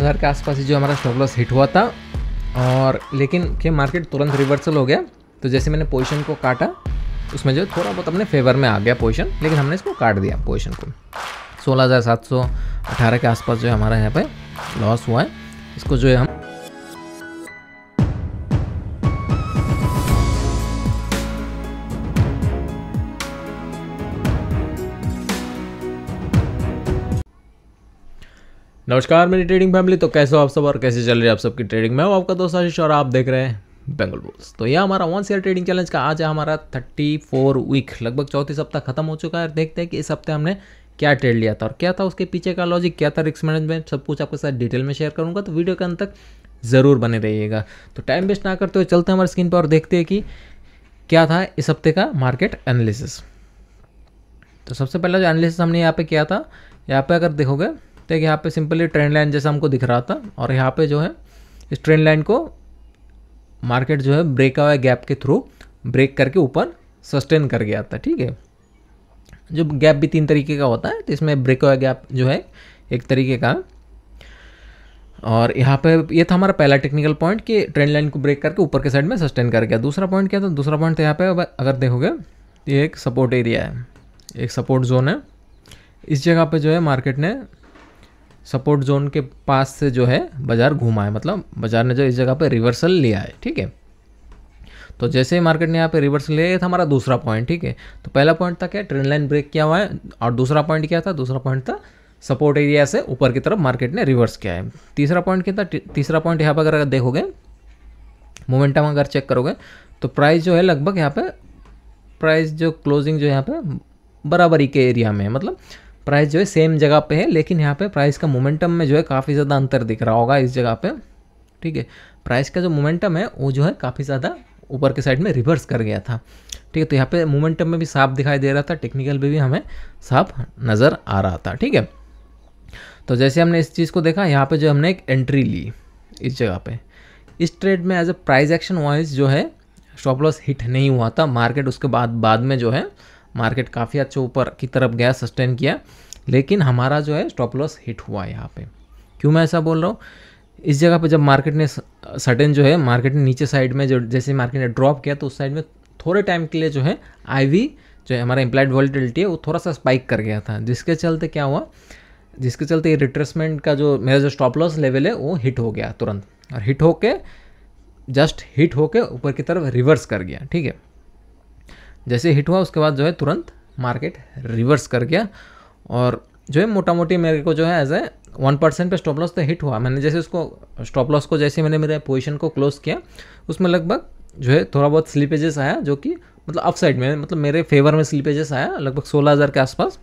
हज़ार के आसपास ही जो हमारा स्टॉप लॉस हिट हुआ था और लेकिन क्या मार्केट तुरंत रिवर्सल हो गया तो जैसे मैंने पोजिशन को काटा उसमें जो थोड़ा बहुत अपने फेवर में आ गया पोजिशन लेकिन हमने इसको काट दिया पोजिशन को सोलह हज़ार सात सौ अठारह के आसपास जो हमारा यहाँ पे लॉस हुआ है इसको जो है हम नमस्कार मेरी ट्रेडिंग फैमिली तो कैसे हो आप सब और कैसे चल रही है आप सबकी ट्रेडिंग मैं हूं आपका दोस्त आशीष और आप देख रहे हैं बेंगल बुल्स तो यह हमारा वन शेयर ट्रेडिंग चैलेंज का आज है हमारा फोर वीक लगभग चौथी सप्ताह खत्म हो चुका है और देखते हैं कि इस हफ्ते हमने क्या ट्रेड लिया था और क्या था उसके पीछे का लॉजिक क्या था रिस्क मैनेजमेंट सब कुछ आपके साथ डिटेल में शेयर करूँगा तो वीडियो के अंत तक ज़रूर बने रहिएगा तो टाइम वेस्ट ना करते हुए चलते हैं हमारे स्क्रीन पर और देखते हैं कि क्या था इस हफ्ते का मार्केट एनालिसिस तो सबसे पहला जो एनालिसिस हमने यहाँ पे किया था यहाँ पे अगर देखोगे कि यहाँ पे सिंपली ट्रेंड लाइन जैसा हमको दिख रहा था और यहाँ पे जो है इस ट्रेंड लाइन को मार्केट जो है ब्रेक हुआ गैप के थ्रू ब्रेक करके ऊपर सस्टेन कर गया था ठीक है जो गैप भी तीन तरीके का होता है तो इसमें ब्रेक हुआ गैप जो है एक तरीके का और यहाँ पे ये था हमारा पहला टेक्निकल पॉइंट कि ट्रेंड लाइन को ब्रेक करके ऊपर के साइड में सस्टेन कर गया दूसरा पॉइंट क्या था दूसरा पॉइंट तो यहाँ पे अगर देखोगे तो ये एक सपोर्ट एरिया है एक सपोर्ट जोन है इस जगह पे जो है मार्केट ने सपोर्ट जोन के पास से जो है बाज़ार घूमा है मतलब बाज़ार ने जो इस जगह पर रिवर्सल लिया है ठीक है तो जैसे ही मार्केट ने यहाँ पे रिवर्सल लिया था हमारा दूसरा पॉइंट ठीक है तो पहला पॉइंट था क्या ट्रेंड लाइन ब्रेक किया हुआ है और दूसरा पॉइंट क्या था दूसरा पॉइंट था सपोर्ट एरिया से ऊपर की तरफ मार्केट ने रिवर्स किया है तीसरा पॉइंट क्या था तीसरा पॉइंट यहाँ पर अगर देखोगे मोमेंटम अगर चेक करोगे तो प्राइस जो है लगभग यहाँ पर प्राइस जो क्लोजिंग जो यहाँ पर बराबरी के एरिया में है मतलब प्राइस जो है सेम जगह पे है लेकिन यहाँ पे प्राइस का मोमेंटम में जो है काफ़ी ज़्यादा अंतर दिख रहा होगा इस जगह पे ठीक है प्राइस का जो मोमेंटम है वो जो है काफ़ी ज़्यादा ऊपर के साइड में रिवर्स कर गया था ठीक है तो यहाँ पे मोमेंटम में भी साफ दिखाई दे रहा था टेक्निकल में भी हमें साफ नज़र आ रहा था ठीक है तो जैसे हमने इस चीज़ को देखा यहाँ पर जो हमने एक एंट्री ली इस जगह पर इस ट्रेड में as a price action wise जो है स्टॉप लॉस हिट नहीं हुआ था मार्केट उसके बाद बाद में जो है मार्केट काफ़ी अच्छे ऊपर की तरफ गया सस्टेन किया लेकिन हमारा जो है स्टॉप लॉस हिट हुआ यहाँ पे क्यों मैं ऐसा बोल रहा हूँ इस जगह पे जब मार्केट ने सडन जो है मार्केट ने नीचे साइड में जो जैसे मार्केट ने ड्रॉप किया तो उस साइड में थोड़े टाइम के लिए जो है आईवी जो है हमारा इम्प्लाइड वॉलिटिलिटी है वो थोड़ा सा स्पाइक कर गया था जिसके चलते क्या हुआ जिसके चलते ये रिट्रेसमेंट का जो मेरा जो स्टॉप लॉस लेवल है वो हिट हो गया तुरंत और हिट होके जस्ट हिट होके ऊपर की तरफ रिवर्स कर गया ठीक है जैसे हिट हुआ उसके बाद जो है तुरंत मार्केट रिवर्स कर गया और जो है मोटा मोटी मेरे को जो है एज ए वन परसेंट पर स्टॉप लॉस तो हिट हुआ मैंने जैसे उसको स्टॉप लॉस को जैसे मैंने मेरे पोजिशन को क्लोज किया उसमें लगभग जो है थोड़ा बहुत स्लीपेजेस आया जो कि मतलब अप साइड में मतलब मेरे फेवर में स्लीपेजेस आया लगभग सोलह हज़ार के आसपास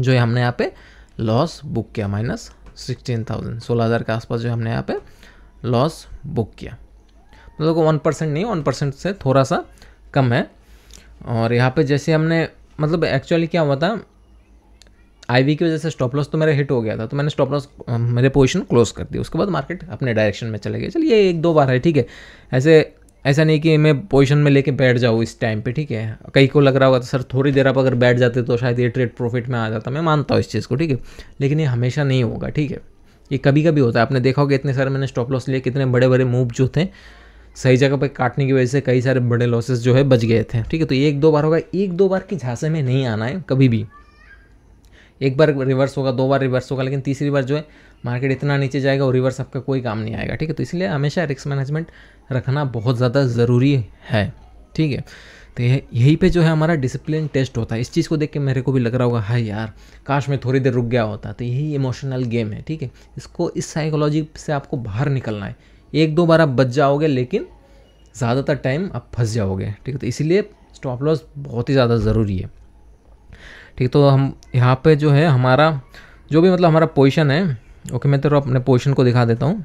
जो है हमने यहाँ पे लॉस बुक किया माइनस सिक्सटीन थाउजेंड सोलह हज़ार के आसपास जो हमने यहाँ पे लॉस बुक किया मतलब वन परसेंट नहीं वन परसेंट से थोड़ा सा कम है और यहाँ पे जैसे हमने मतलब एक्चुअली क्या हुआ था आई की वजह से स्टॉप लॉस तो मेरा हिट हो गया था तो मैंने स्टॉप लॉस मेरे पोजिशन क्लोज कर दी उसके बाद मार्केट अपने डायरेक्शन में चले गए चलिए एक दो बार है ठीक है ऐसे ऐसा नहीं कि मैं पोजिशन में लेके बैठ जाऊँ इस टाइम पे ठीक है कहीं को लग रहा होगा तो सर थोड़ी देर आप अगर बैठ जाते तो शायद ये ट्रेड प्रॉफिट में आ जाता मैं मानता हूँ इस चीज़ को ठीक है लेकिन ये हमेशा नहीं होगा ठीक है ये कभी कभी होता है आपने देखा होगा इतने सारे मैंने स्टॉप लॉस लिए कितने बड़े बड़े मूव जो थे सही जगह पर काटने की वजह से कई सारे बड़े लॉसेस जो है बच गए थे ठीक है तो ये एक दो बार होगा एक दो बार की झांसे में नहीं आना है कभी भी एक बार रिवर्स होगा दो बार रिवर्स होगा लेकिन तीसरी बार जो है मार्केट इतना नीचे जाएगा और रिवर्स आपका कोई काम नहीं आएगा ठीक है तो इसलिए हमेशा रिस्क मैनेजमेंट रखना बहुत ज़्यादा ज़रूरी है ठीक है तो यही पे जो है हमारा डिसिप्लिन टेस्ट होता है इस चीज़ को देख के मेरे को भी लग रहा होगा हाय यार काश मैं थोड़ी देर रुक गया होता तो यही इमोशनल गेम है ठीक है इसको इस साइकोलॉजी से आपको बाहर निकलना है एक दो बार आप बच जाओगे लेकिन ज़्यादातर टाइम आप फंस जाओगे ठीक है तो इसीलिए स्टॉप लॉस बहुत ही ज़्यादा ज़रूरी है ठीक तो हम यहाँ पे जो है हमारा जो भी मतलब हमारा पोजिशन है ओके मैं तेरे तो अपने पोजिशन को दिखा देता हूँ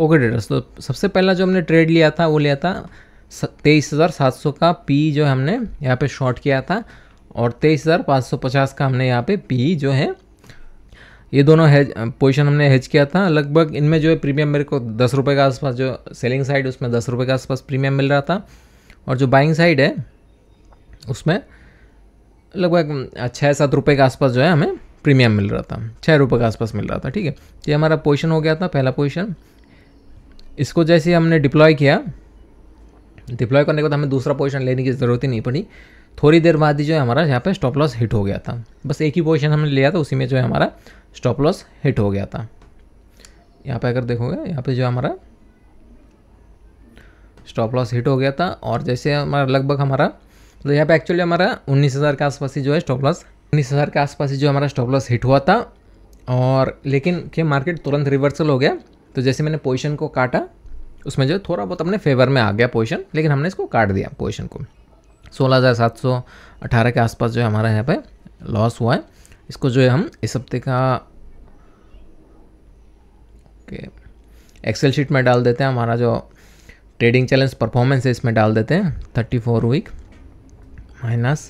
ओके ट्रेडर्स तो सबसे पहला जो हमने ट्रेड लिया था वो लिया था तेईस हज़ार सात सौ का पी जो हमने यहाँ पर शॉर्ट किया था और तेईस हज़ार पाँच सौ पचास का हमने यहाँ पर पी जो है ये दोनों हेज पोजिशन हमने हेज किया था लगभग इनमें जो है प्रीमियम मेरे को दस रुपये के आसपास जो सेलिंग साइड उसमें दस रुपये के आसपास प्रीमियम मिल रहा था और जो बाइंग साइड है उसमें लगभग छः सात रुपये के आसपास जो है हमें प्रीमियम मिल रहा था छः रुपये के आसपास मिल रहा था ठीक है ये हमारा पोजिशन हो गया था पहला पोजिशन इसको जैसे हमने डिप्लॉय किया डिप्लॉय करने के बाद हमें दूसरा पोजिशन लेने की ज़रूरत ही नहीं पड़ी थोड़ी देर बाद ही जो है हमारा यहाँ पे स्टॉप लॉस हिट हो गया था बस एक ही पोजिशन हमने लिया था उसी में जो है हमारा स्टॉप लॉस हिट हो गया था यहाँ पे अगर देखोगे यहाँ पे जो हमारा स्टॉप लॉस हिट हो गया था और जैसे हमारा लगभग हमारा तो यहाँ पे एक्चुअली हमारा 19,000 के आसपास ही जो है स्टॉप लॉस 19,000 के आसपास ही जो हमारा स्टॉप लॉस हिट हुआ था और लेकिन क्या मार्केट तुरंत रिवर्सल हो गया तो जैसे मैंने पोजिशन को काटा उसमें जो थोड़ा बहुत अपने फेवर में आ गया पोजिशन लेकिन हमने इसको काट दिया पोजिशन को सोलह के आसपास जो है हमारा यहाँ पर लॉस हुआ है इसको जो है हम इस हफ्ते का ओके एक्सेल शीट में डाल देते हैं हमारा जो ट्रेडिंग चैलेंज परफॉर्मेंस है इसमें डाल देते हैं thirty four week minus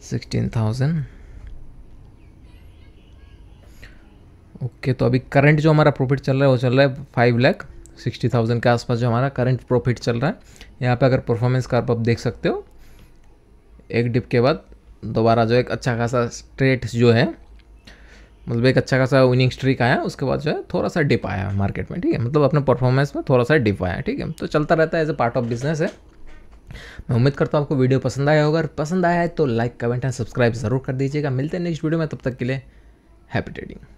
16,000 okay तो अभी करंट जो हमारा प्रॉफिट चल रहा है वो चल रहा है फाइव लैख सिक्सटी थाउजेंड के आसपास जो हमारा करंट प्रॉफिट चल रहा है यहाँ पे अगर परफॉर्मेंस कार्प आप देख सकते हो एक डिप के बाद दोबारा जो एक अच्छा खासा स्ट्रेट जो है मतलब एक अच्छा खासा विनिंग स्ट्रीक आया उसके बाद जो है थोड़ा सा डिप आया मार्केट में ठीक है मतलब अपने परफॉर्मेंस में थोड़ा सा डिप आया ठीक है तो चलता रहता है as a part of business है मैं उम्मीद करता हूँ आपको वीडियो पसंद आया होगा अगर पसंद आया है तो लाइक कमेंट एंड सब्सक्राइब ज़रूर कर दीजिएगा मिलते हैं नेक्स्ट वीडियो में तब तक के लिए हैप्पी ट्रेडिंग